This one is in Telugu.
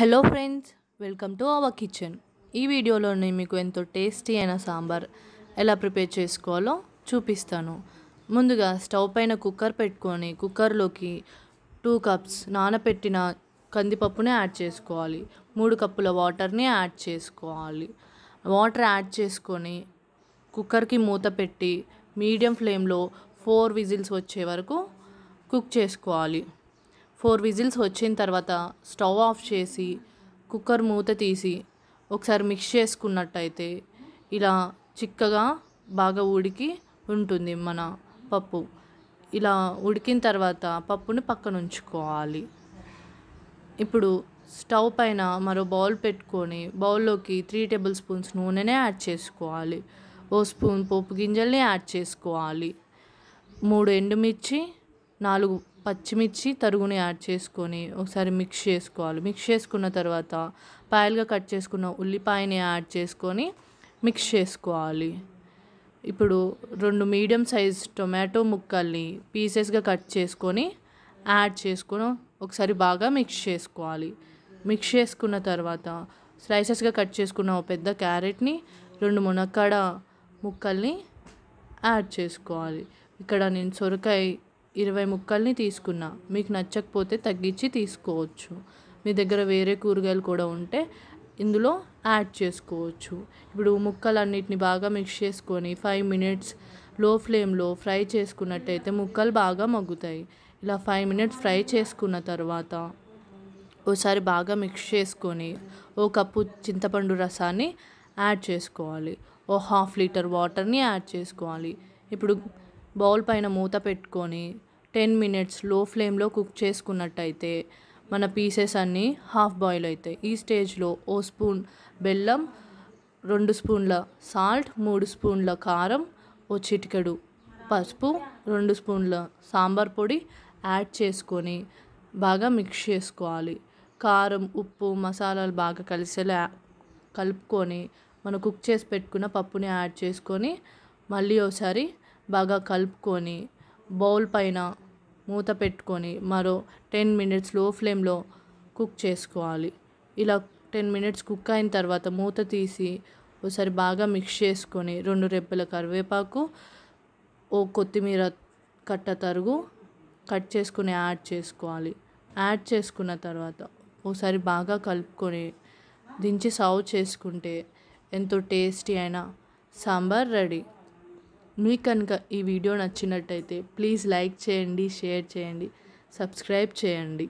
hello friends welcome to our kitchen ఈ వీడియోలో నేను మీకు ఎంతో టేస్టీ అయిన సాంబార్ ఎలా ప్రిపేర్ చేసుకోవాలో చూపిస్తాను ముందుగా స్టవ్ పైన కుక్కర్ పెట్టుకొని కుక్కర్లోకి టూ కప్స్ నానబెట్టిన కందిపప్పుని యాడ్ చేసుకోవాలి మూడు కప్పుల వాటర్ని యాడ్ చేసుకోవాలి వాటర్ యాడ్ చేసుకొని కుక్కర్కి మూత పెట్టి మీడియం ఫ్లేమ్లో ఫోర్ విజిల్స్ వచ్చే వరకు కుక్ చేసుకోవాలి ఫోర్ విజిల్స్ వచ్చిన తర్వాత స్టవ్ ఆఫ్ చేసి కుక్కర్ మూత తీసి ఒకసారి మిక్స్ చేసుకున్నట్టయితే ఇలా చిక్కగా బాగా ఉడికి ఉంటుంది మన పప్పు ఇలా ఉడికిన తర్వాత పప్పుని పక్కన ఉంచుకోవాలి ఇప్పుడు స్టవ్ పైన మరో బౌల్ పెట్టుకొని బౌల్లోకి త్రీ టేబుల్ స్పూన్స్ నూనెనే యాడ్ చేసుకోవాలి ఓ స్పూన్ పోపు గింజల్ని యాడ్ చేసుకోవాలి మూడు ఎండుమిర్చి నాలుగు పచ్చిమిర్చి తరుగుని యాడ్ చేసుకొని ఒకసారి మిక్స్ చేసుకోవాలి మిక్స్ చేసుకున్న తర్వాత పాయలుగా కట్ చేసుకున్న ఉల్లిపాయని యాడ్ చేసుకొని మిక్స్ చేసుకోవాలి ఇప్పుడు రెండు మీడియం సైజ్ టొమాటో ముక్కల్ని పీసెస్గా కట్ చేసుకొని యాడ్ చేసుకొని ఒకసారి బాగా మిక్స్ చేసుకోవాలి మిక్స్ చేసుకున్న తర్వాత స్లైసెస్గా కట్ చేసుకున్న ఒక పెద్ద క్యారెట్ని రెండు మునక్కాడ ముక్కల్ని యాడ్ చేసుకోవాలి ఇక్కడ నేను సొరకాయ ఇరవై ముక్కల్ని తీసుకున్నా మీకు నచ్చకపోతే తగ్గించి తీసుకోవచ్చు మీ దగ్గర వేరే కూరగాయలు కూడా ఉంటే ఇందులో యాడ్ చేసుకోవచ్చు ఇప్పుడు ముక్కలన్నిటిని బాగా మిక్స్ చేసుకొని ఫైవ్ మినిట్స్ లో ఫ్లేమ్లో ఫ్రై చేసుకున్నట్టయితే ముక్కలు బాగా మగ్గుతాయి ఇలా ఫైవ్ మినిట్స్ ఫ్రై చేసుకున్న తర్వాత ఓసారి బాగా మిక్స్ చేసుకొని ఓ కప్పు చింతపండు రసాన్ని యాడ్ చేసుకోవాలి ఓ హాఫ్ లీటర్ వాటర్ని యాడ్ చేసుకోవాలి ఇప్పుడు బౌల్ పైన మూత పెట్టుకొని టెన్ మినిట్స్ లో ఫ్లేమ్లో కుక్ చేసుకున్నట్టయితే మన పీసెస్ అన్నీ హాఫ్ బాయిల్ అవుతాయి ఈ స్టేజ్లో ఓ స్పూన్ బెల్లం రెండు స్పూన్ల సాల్ట్ మూడు స్పూన్ల కారం ఓ చిటికెడు పసుపు రెండు స్పూన్ల సాంబార్ పొడి యాడ్ చేసుకొని బాగా మిక్స్ చేసుకోవాలి కారం ఉప్పు మసాలాలు బాగా కలిసేలా కలుపుకొని మనం కుక్ చేసి పెట్టుకున్న పప్పుని యాడ్ చేసుకొని మళ్ళీ ఒకసారి బాగా కలుపుకొని బౌల్ పైన మూత పెట్టుకొని మరో టెన్ మినిట్స్ లో ఫ్లేమ్లో కుక్ చేసుకోవాలి ఇలా టెన్ మినిట్స్ కుక్ అయిన తర్వాత మూత తీసి ఒకసారి బాగా మిక్స్ చేసుకొని రెండు రెబ్బల కరివేపాకు ఓ కొత్తిమీర కట్ట తరుగు కట్ చేసుకుని యాడ్ చేసుకోవాలి యాడ్ చేసుకున్న తర్వాత ఒకసారి బాగా కలుపుకొని దించి సర్వ్ చేసుకుంటే ఎంతో టేస్టీ అయిన సాంబార్ రెడీ మీకు కనుక ఈ వీడియో నచ్చినట్టయితే ప్లీజ్ లైక్ చేయండి షేర్ చేయండి సబ్స్క్రైబ్ చేయండి